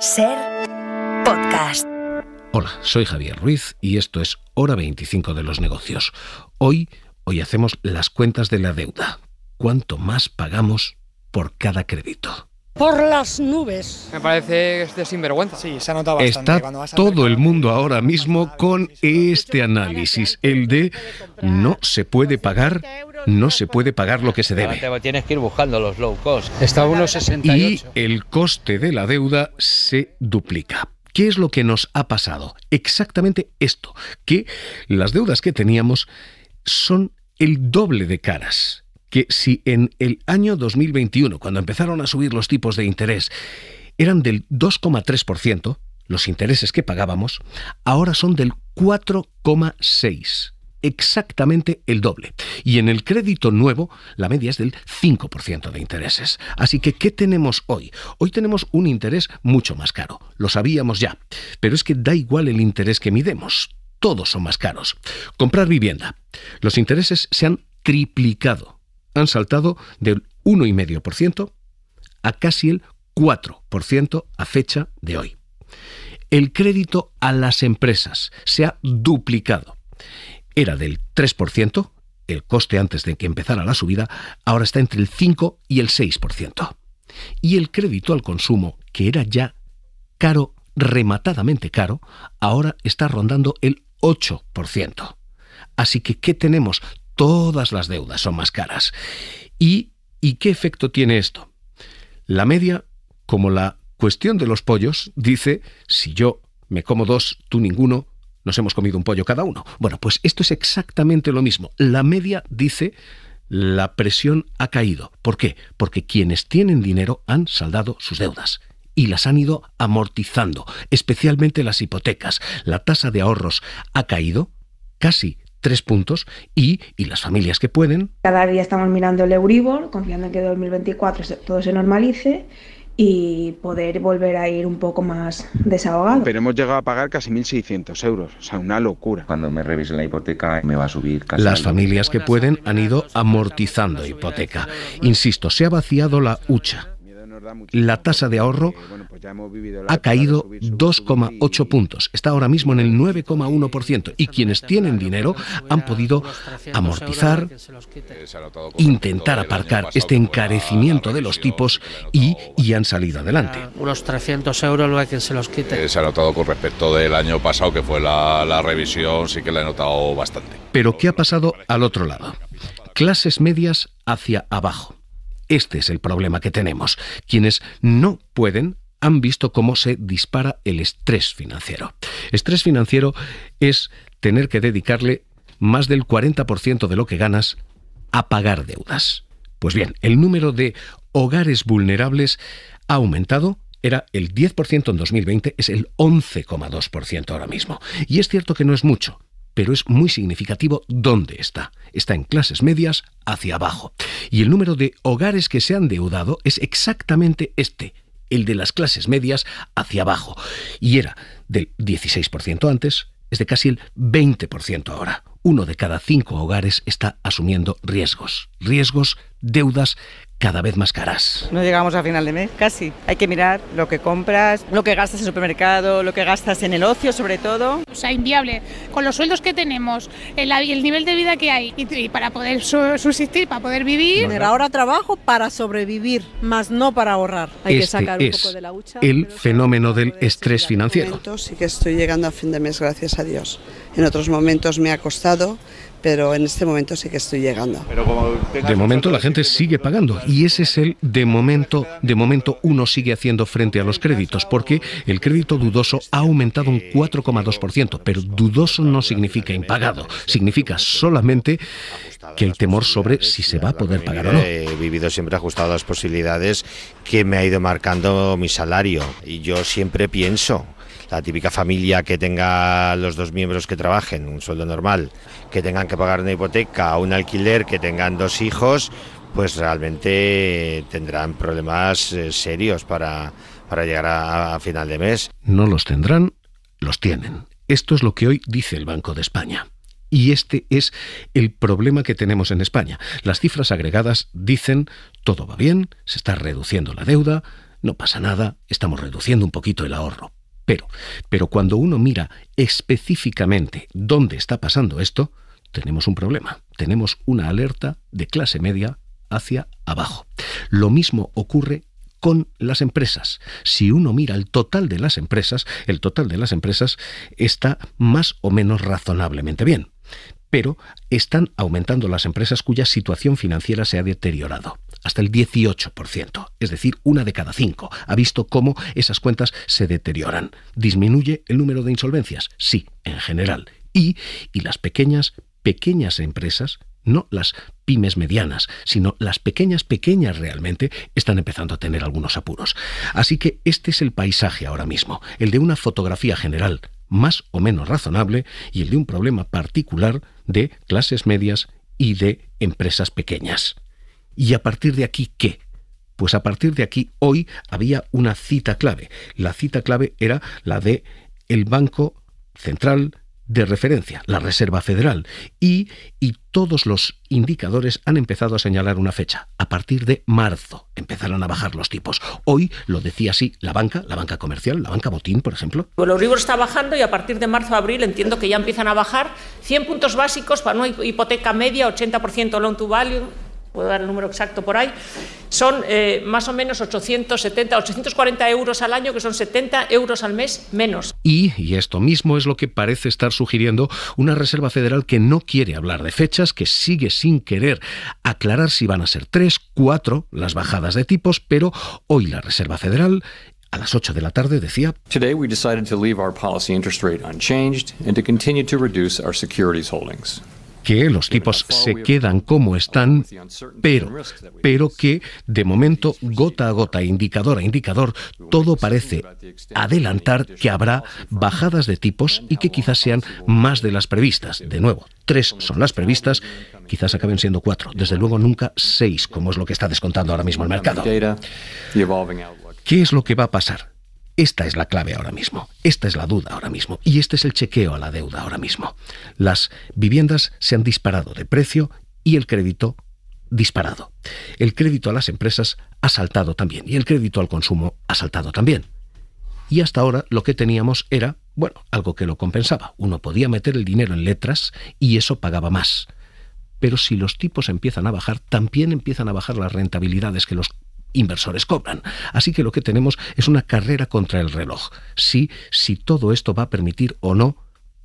Ser podcast. Hola, soy Javier Ruiz y esto es Hora 25 de los negocios. Hoy, hoy hacemos las cuentas de la deuda. ¿Cuánto más pagamos por cada crédito? por las nubes. Me parece este sinvergüenza. Sí, se ha notado bastante. Está todo el mundo ahora mismo con este análisis, el de no se puede pagar no se puede pagar lo que se debe. Tienes que ir buscando los low cost. Está unos Y el coste de la deuda se duplica. ¿Qué es lo que nos ha pasado? Exactamente esto, que las deudas que teníamos son el doble de caras que si en el año 2021, cuando empezaron a subir los tipos de interés, eran del 2,3%, los intereses que pagábamos, ahora son del 4,6%, exactamente el doble. Y en el crédito nuevo, la media es del 5% de intereses. Así que, ¿qué tenemos hoy? Hoy tenemos un interés mucho más caro, lo sabíamos ya, pero es que da igual el interés que midemos. Todos son más caros. Comprar vivienda. Los intereses se han triplicado han saltado del 1,5% a casi el 4% a fecha de hoy. El crédito a las empresas se ha duplicado. Era del 3%, el coste antes de que empezara la subida, ahora está entre el 5 y el 6%. Y el crédito al consumo, que era ya caro, rematadamente caro, ahora está rondando el 8%. Así que, ¿qué tenemos? Todas las deudas son más caras. ¿Y, qué efecto tiene esto? La media, como la cuestión de los pollos, dice, si yo me como dos, tú ninguno, nos hemos comido un pollo cada uno. Bueno, pues esto es exactamente lo mismo. La media dice, la presión ha caído. ¿Por qué? Porque quienes tienen dinero han saldado sus deudas y las han ido amortizando, especialmente las hipotecas. La tasa de ahorros ha caído casi tres puntos, y, y las familias que pueden. Cada día estamos mirando el Euribor, confiando en que 2024 todo se normalice y poder volver a ir un poco más desahogado. Pero hemos llegado a pagar casi 1.600 euros, o sea, una locura. Cuando me revisen la hipoteca me va a subir casi. Las familias que pueden han ido amortizando hipoteca. Insisto, se ha vaciado la hucha la tasa de ahorro pues ha caído 2,8 puntos, está ahora mismo en el 9,1% y quienes tienen dinero pues han podido amortizar, eh, intentar aparcar este encarecimiento de los tipos y, han salido adelante. Ah, unos 300 euros lo que se los quite. Eh, se ha notado con respecto del año pasado, que fue la, la revisión, sí que la he notado bastante. Pero ¿qué ha pasado al otro lado? Clases medias hacia abajo. Este es el problema que tenemos. Quienes no pueden han visto cómo se dispara el estrés financiero. Estrés financiero es tener que dedicarle más del 40% de lo que ganas a pagar deudas. Pues bien, el número de hogares vulnerables ha aumentado era el 10% en 2020, es el 11,2% ahora mismo. Y es cierto que no es mucho, pero es muy significativo dónde está. Está en clases medias hacia abajo. Y el número de hogares que se han deudado es exactamente este, el de las clases medias hacia abajo. Y era del 16% antes, es de casi el 20% ahora. Uno de cada cinco hogares está asumiendo riesgos, riesgos deudas cada vez más caras. No llegamos a final de mes, casi. Hay que mirar lo que compras, lo que gastas en el supermercado, lo que gastas en el ocio sobre todo. O sea, inviable. Con los sueldos que tenemos, el, el nivel de vida que hay y, para poder subsistir, para poder vivir. ahora trabajo para sobrevivir, más no para ahorrar. Hay este que sacar un es poco de la hucha. El fenómeno del estrés financiero. Sí que estoy llegando a fin de mes, gracias a Dios. En otros momentos me ha costado, pero en este momento sí que estoy llegando. De momento la gente sigue pagando y ese es el de momento, de momento uno sigue haciendo frente a los créditos porque el crédito dudoso ha aumentado un 4,2%, pero dudoso no significa impagado, significa solamente que el temor sobre si se va a poder pagar o no. He vivido siempre ajustado a las posibilidades que me ha ido marcando mi salario y yo siempre pienso la típica familia que tenga los dos miembros que trabajen, un sueldo normal, que tengan que pagar una hipoteca, un alquiler, que tengan dos hijos, pues realmente tendrán problemas eh, serios para, para llegar a final de mes. No los tendrán, los tienen. Esto es lo que hoy dice el Banco de España. Y este es el problema que tenemos en España. Las cifras agregadas dicen todo va bien, se está reduciendo la deuda, no pasa nada, estamos reduciendo un poquito el ahorro pero, pero cuando uno mira específicamente dónde está pasando esto, tenemos un problema, tenemos una alerta de clase media hacia abajo. Lo mismo ocurre con las empresas. Si uno mira el total de las empresas, el total de las empresas está más o menos razonablemente bien. Pero están aumentando las empresas cuya situación financiera se ha deteriorado hasta el 18%, es decir, una de cada cinco. Ha visto cómo esas cuentas se deterioran. ¿Disminuye el número de insolvencias? Sí, en general. Y, y las pequeñas, pequeñas empresas, no las pymes medianas, sino las pequeñas, pequeñas realmente, están empezando a tener algunos apuros. Así que este es el paisaje ahora mismo, el de una fotografía general más o menos razonable y el de un problema particular de clases medias y de empresas pequeñas. ¿Y a partir de aquí qué? Pues a partir de aquí hoy había una cita clave. La cita clave era la de el Banco Central de referencia, la Reserva Federal, y, y, todos los indicadores han empezado a señalar una fecha. A partir de marzo empezarán a bajar los tipos. Hoy lo decía así la banca, la banca comercial, la banca botín, por ejemplo. Bueno, el Euribor está bajando y a partir de marzo, abril entiendo que ya empiezan a bajar 100 puntos básicos para una hipoteca media, 80% loan to value, puedo dar el número exacto por ahí, son eh, más o menos 870, 840 euros al año, que son 70 euros al mes menos. Y, esto mismo es lo que parece estar sugiriendo una Reserva Federal que no quiere hablar de fechas, que sigue sin querer aclarar si van a ser tres, cuatro, las bajadas de tipos, pero hoy la Reserva Federal a las 8 de la tarde decía, que los tipos se quedan como están, pero, pero que de momento, gota a gota, indicador a indicador, todo parece adelantar que habrá bajadas de tipos y que quizás sean más de las previstas. De nuevo, tres son las previstas, quizás acaben siendo cuatro, desde luego nunca seis, como es lo que está descontando ahora mismo el mercado. ¿Qué es lo que va a pasar? Esta es la clave ahora mismo, esta es la duda ahora mismo y este es el chequeo a la deuda ahora mismo. Las viviendas se han disparado de precio y el crédito disparado. El crédito a las empresas ha saltado también y el crédito al consumo ha saltado también. Y hasta ahora lo que teníamos era, bueno, algo que lo compensaba. Uno podía meter el dinero en letras y eso pagaba más. Pero si los tipos empiezan a bajar, también empiezan a bajar las rentabilidades que los inversores cobran. Así que lo que tenemos es una carrera contra el reloj. Sí, si todo esto va a permitir o no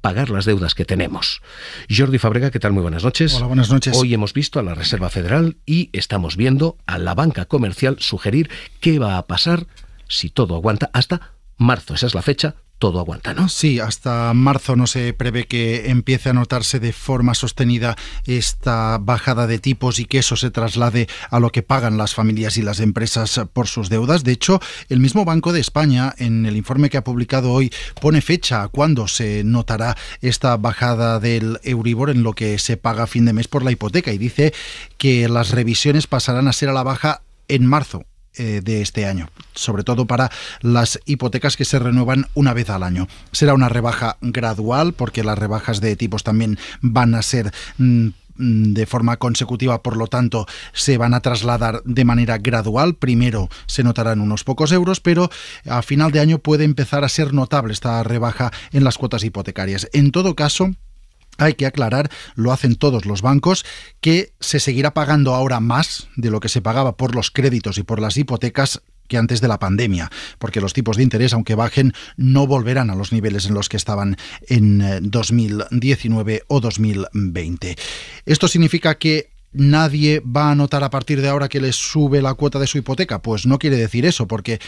pagar las deudas que tenemos. Jordi Fabrega, ¿qué tal? Muy buenas noches. Hola, buenas noches. Hoy hemos visto a la Reserva Federal y estamos viendo a la banca comercial sugerir qué va a pasar si todo aguanta hasta marzo. Esa es la fecha todo aguanta, ¿no? Sí, hasta marzo no se prevé que empiece a notarse de forma sostenida esta bajada de tipos y que eso se traslade a lo que pagan las familias y las empresas por sus deudas. De hecho, el mismo Banco de España, en el informe que ha publicado hoy, pone fecha a cuándo se notará esta bajada del Euribor en lo que se paga a fin de mes por la hipoteca y dice que las revisiones pasarán a ser a la baja en marzo eh, de este año, sobre todo para las hipotecas que se renuevan una vez al año. Será una rebaja gradual porque las rebajas de tipos también van a ser... Mm, de forma consecutiva, por lo tanto, se van a trasladar de manera gradual. Primero se notarán unos pocos euros, pero a final de año puede empezar a ser notable esta rebaja en las cuotas hipotecarias. En todo caso, hay que aclarar, lo hacen todos los bancos, que se seguirá pagando ahora más de lo que se pagaba por los créditos y por las hipotecas que antes de la pandemia, porque los tipos de interés, aunque bajen, no volverán a los niveles en los que estaban en 2019 eh, o 2020. Esto significa que nadie va a notar a partir de ahora que les sube la cuota de su hipoteca. Pues no quiere decir eso, porque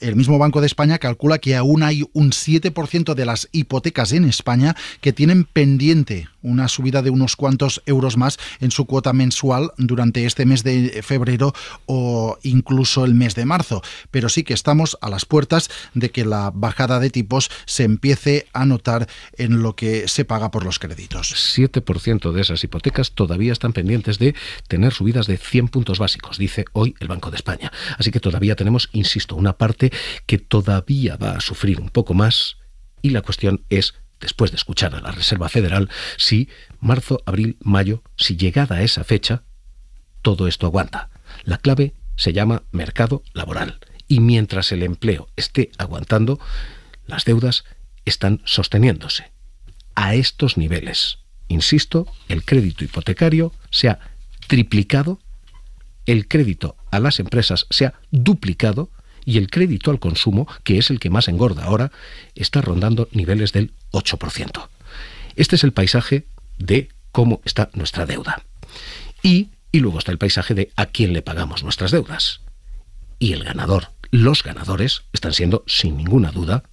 el mismo Banco de España calcula que aún hay un 7% de las hipotecas en España que tienen pendiente una subida de unos cuantos euros más en su cuota mensual durante este mes de febrero o incluso el mes de marzo. Pero sí que estamos a las puertas de que la bajada de tipos se empiece a notar en lo que se paga por los créditos. 7% de esas hipotecas todavía están pendientes de tener subidas de 100 puntos básicos, dice hoy el Banco de España. Así que todavía tenemos, insisto, una parte que todavía va a sufrir un poco más y la cuestión es después de escuchar a la Reserva Federal, si marzo, abril, mayo, si llegada a esa fecha, todo esto aguanta. La clave se llama mercado laboral. Y mientras el empleo esté aguantando, las deudas están sosteniéndose. A estos niveles, insisto, el crédito hipotecario se ha triplicado, el crédito a las empresas se ha duplicado y el crédito al consumo, que es el que más engorda ahora, está rondando niveles del 8%. Este es el paisaje de cómo está nuestra deuda. Y, luego está el paisaje de a quién le pagamos nuestras deudas. Y el ganador, los ganadores, están siendo, sin ninguna duda,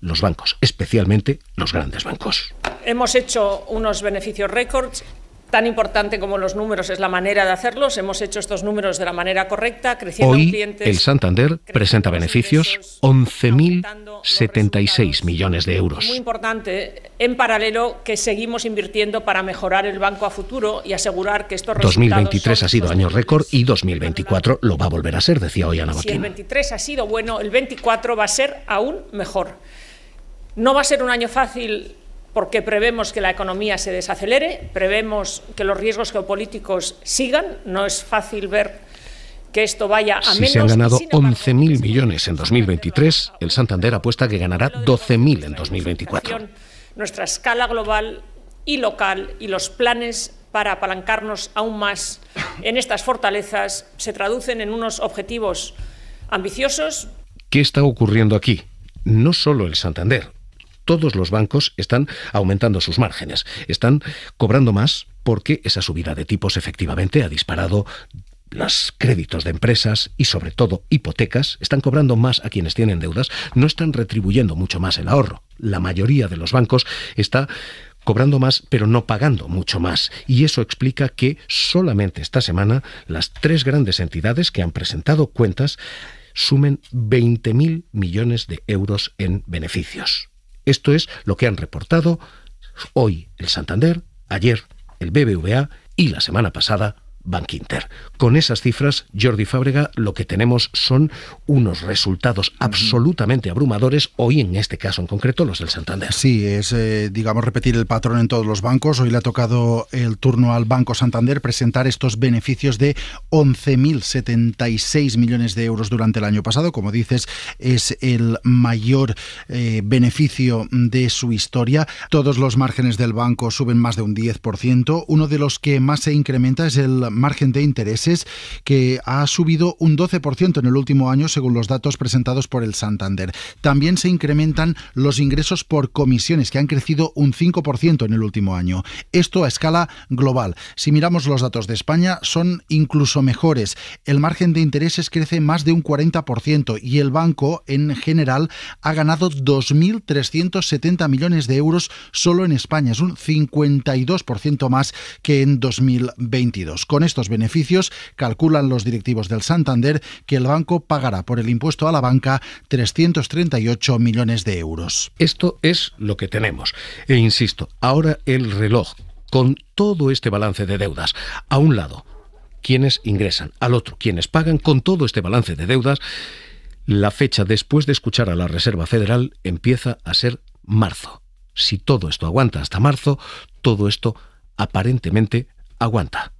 los bancos, especialmente los grandes bancos. Hemos hecho unos beneficios récords tan importante como los números es la manera de hacerlos. Hemos hecho estos números de la manera correcta, creciendo Hoy, clientes, El Santander presenta beneficios 11.076 millones de euros. Muy importante, en paralelo, que seguimos invirtiendo para mejorar el banco a futuro y asegurar que estos resultados. 2023 ha sido año récord y 2024 lo va a volver a ser, decía hoy Ana Botín. Si el 23 ha sido bueno, el 24 va a ser aún mejor. No va a ser un año fácil porque prevemos que la economía se desacelere, prevemos que los riesgos geopolíticos sigan, no es fácil ver que esto vaya a menos. Si se han ganado 11.000 millones en 2023, el Santander apuesta que ganará 12.000 en 2024. Nuestra escala global y local y los planes para apalancarnos aún más en estas fortalezas se traducen en unos objetivos ambiciosos. ¿Qué está ocurriendo aquí? No solo el Santander, todos los bancos están aumentando sus márgenes, están cobrando más porque esa subida de tipos efectivamente ha disparado los créditos de empresas y sobre todo hipotecas están cobrando más a quienes tienen deudas, no están retribuyendo mucho más el ahorro. La mayoría de los bancos está cobrando más, pero no pagando mucho más. Y eso explica que solamente esta semana las tres grandes entidades que han presentado cuentas sumen 20.000 millones de euros en beneficios. Esto es lo que han reportado hoy el Santander, ayer el BBVA y la semana pasada Bankinter. Con esas cifras, Jordi Fábrega, lo que tenemos son unos resultados absolutamente abrumadores, hoy en este caso en concreto los del Santander. Sí, es, eh, digamos, repetir el patrón en todos los bancos. Hoy le ha tocado el turno al Banco Santander presentar estos beneficios de 11.076 millones de euros durante el año pasado. Como dices, es el mayor eh, beneficio de su historia. Todos los márgenes del banco suben más de un 10%. Uno de los que más se incrementa es el margen de intereses que ha subido un 12% en el último año según los datos presentados por el Santander. También se incrementan los ingresos por comisiones que han crecido un 5% en el último año. Esto a escala global. Si miramos los datos de España son incluso mejores. El margen de intereses crece más de un 40% y el banco en general ha ganado 2.370 millones de euros solo en España. Es un 52% más que en 2022. Con estos beneficios, calculan los directivos del Santander que el banco pagará por el impuesto a la banca 338 millones de euros. Esto es lo que tenemos. E insisto, ahora el reloj con todo este balance de deudas. A un lado, quienes ingresan, al otro, quienes pagan, con todo este balance de deudas, la fecha después de escuchar a la Reserva Federal empieza a ser marzo. Si todo esto aguanta hasta marzo, todo esto aparentemente aguanta.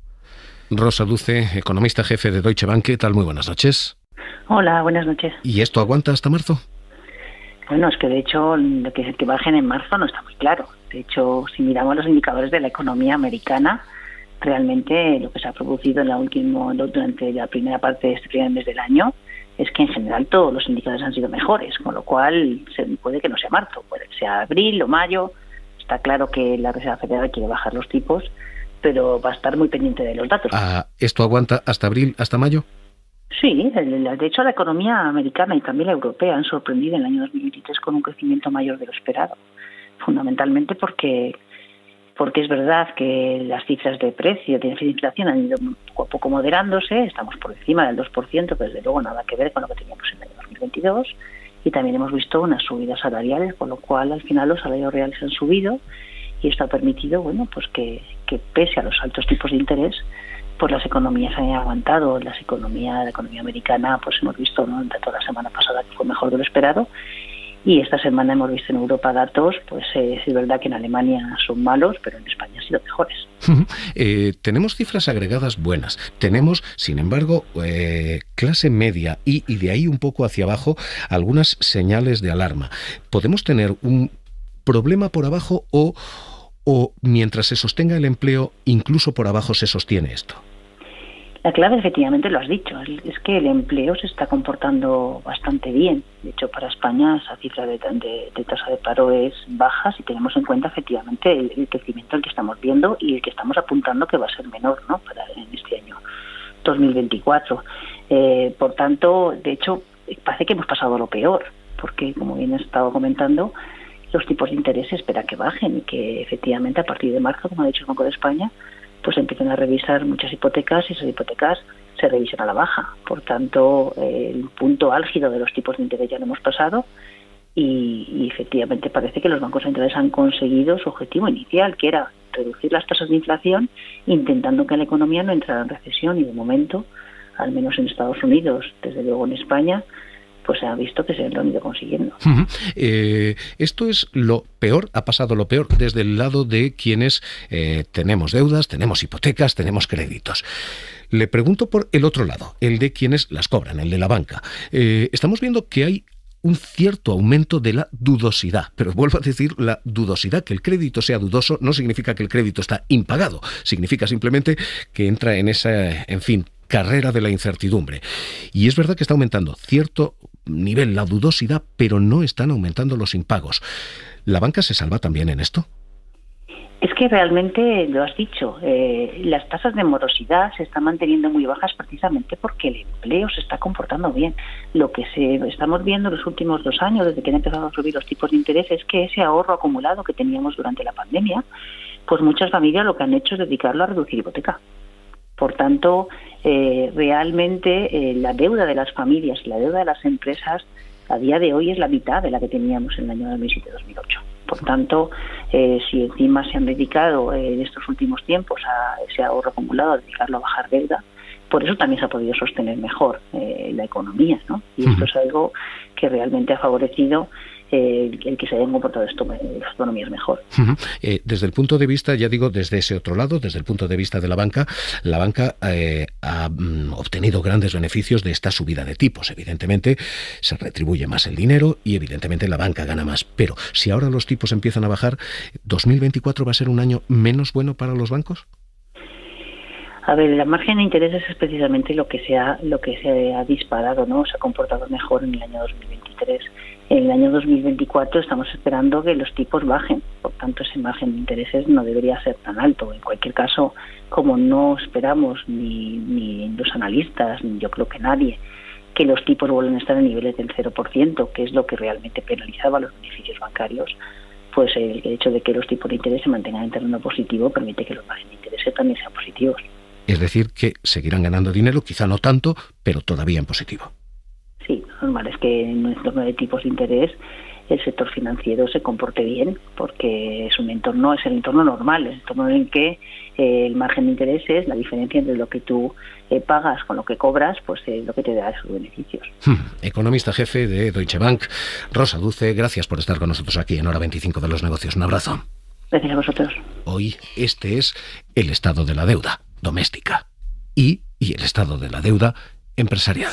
Rosa Duce, economista jefe de Deutsche Bank. ¿Qué tal? Muy buenas noches. Hola, buenas noches. ¿Y esto aguanta hasta marzo? Bueno, es que de hecho lo que, es el que bajen en marzo no está muy claro. De hecho, si miramos los indicadores de la economía americana, realmente lo que se ha producido en la última durante la primera parte de este primer mes del año es que en general todos los indicadores han sido mejores, con lo cual puede que no sea marzo, puede que sea abril o mayo. Está claro que la Reserva Federal quiere bajar los tipos, pero va a estar muy pendiente de los datos. Ah, ¿Esto aguanta hasta abril, hasta mayo? Sí, de hecho la economía americana y también la europea han sorprendido en el año 2023 con un crecimiento mayor de lo esperado, fundamentalmente porque porque es verdad que las cifras de precio de inflación han ido poco poco moderándose, estamos por encima del 2%, pero desde luego nada que ver con lo que teníamos en el año 2022, y también hemos visto unas subidas salariales, con lo cual al final los salarios reales han subido y esto ha permitido bueno pues que, pese a los altos tipos de interés pues las economías han aguantado, las economías, la economía americana, pues hemos visto ¿no? toda la semana pasada que fue mejor de lo esperado y esta semana hemos visto en Europa datos, pues eh, es verdad que en Alemania son malos, pero en España han sido mejores. Eh, tenemos cifras agregadas buenas, tenemos, sin embargo, eh, clase media y, y de ahí un poco hacia abajo algunas señales de alarma. ¿Podemos tener un problema por abajo o, o mientras se sostenga el empleo, incluso por abajo se sostiene esto? La clave, efectivamente, lo has dicho, es que el empleo se está comportando bastante bien. De hecho, para España esa cifra de, tasa de paro es baja si tenemos en cuenta, efectivamente, el, crecimiento al que estamos viendo y el que estamos apuntando que va a ser menor ¿no? para, en este año 2024. Eh, por tanto, de hecho, parece que hemos pasado lo peor, porque, como bien he estado comentando, los tipos de interés espera que bajen y que efectivamente a partir de marzo, como ha dicho el Banco de España, pues empiecen a revisar muchas hipotecas y esas hipotecas se revisan a la baja. Por tanto, el punto álgido de los tipos de interés ya lo hemos pasado y, y, efectivamente parece que los bancos centrales han conseguido su objetivo inicial, que era reducir las tasas de inflación intentando que la economía no entrara en recesión y de momento, al menos en Estados Unidos, desde luego en España, pues se ha visto que se lo han ido consiguiendo. Eh, esto es lo peor, ha pasado lo peor desde el lado de quienes eh, tenemos deudas, tenemos hipotecas, tenemos créditos. Le pregunto por el otro lado, el de quienes las cobran, el de la banca. Eh, estamos viendo que hay un cierto aumento de la dudosidad. Pero vuelvo a decir la dudosidad. Que el crédito sea dudoso no significa que el crédito está impagado. Significa simplemente que entra en esa, en fin, carrera de la incertidumbre. Y es verdad que está aumentando cierto nivel, la dudosidad, pero no están aumentando los impagos. ¿La banca se salva también en esto? Es que realmente lo has dicho, eh, las tasas de morosidad se están manteniendo muy bajas precisamente porque el empleo se está comportando bien. Lo que se, estamos viendo en los últimos dos años, desde que han empezado a subir los tipos de interés, es que ese ahorro acumulado que teníamos durante la pandemia, pues muchas familias lo que han hecho es dedicarlo a reducir hipoteca. Por tanto, eh, realmente eh, la deuda de las familias y la deuda de las empresas a día de hoy es la mitad de la que teníamos en el año 2007-2008. Por tanto, eh, si encima se han dedicado en estos últimos tiempos a ese ahorro acumulado, a dedicarlo a bajar deuda, por eso también se ha podido sostener mejor la economía. ¿no? Y esto es algo que realmente ha favorecido el que se haya comportado todo esto, pues, la economía es mejor. Eh, desde el punto de vista, ya digo, desde ese otro lado, desde el punto de vista de la banca, la banca eh, ha mm, obtenido grandes beneficios de esta subida de tipos. Evidentemente, se retribuye más el dinero y evidentemente la banca gana más. Pero si ahora los tipos empiezan a bajar, ¿2024 va a ser un año menos bueno para los bancos? A ver, la margen de intereses es precisamente lo que se ha, lo que se ha disparado, ¿no? Se ha comportado mejor en el año 2023 en el año 2024 estamos esperando que los tipos bajen, por tanto ese margen de intereses no debería ser tan alto. En cualquier caso, como no esperamos ni, ni los analistas, ni yo creo que nadie, que los tipos vuelvan a estar en niveles del 0%, que es lo que realmente penalizaba los beneficios bancarios, pues el hecho de que los tipos de interés se mantengan en terreno positivo permite que los margen de interés también sean positivos. Es decir, que seguirán ganando dinero, quizá no tanto, pero todavía en positivo. Sí, normal es que en un entorno de tipos de interés el sector financiero se comporte bien, porque es un entorno, es el entorno normal, el entorno en que eh, el margen de interés es la diferencia entre lo que tú eh, pagas con lo que cobras, pues es eh, lo que te da esos beneficios. Hmm. Economista jefe de Deutsche Bank, Rosa Duce, gracias por estar con nosotros aquí en Hora 25 de los Negocios. Un abrazo. Gracias a vosotros. Hoy este es el estado de la deuda doméstica y, y el estado de la deuda empresarial.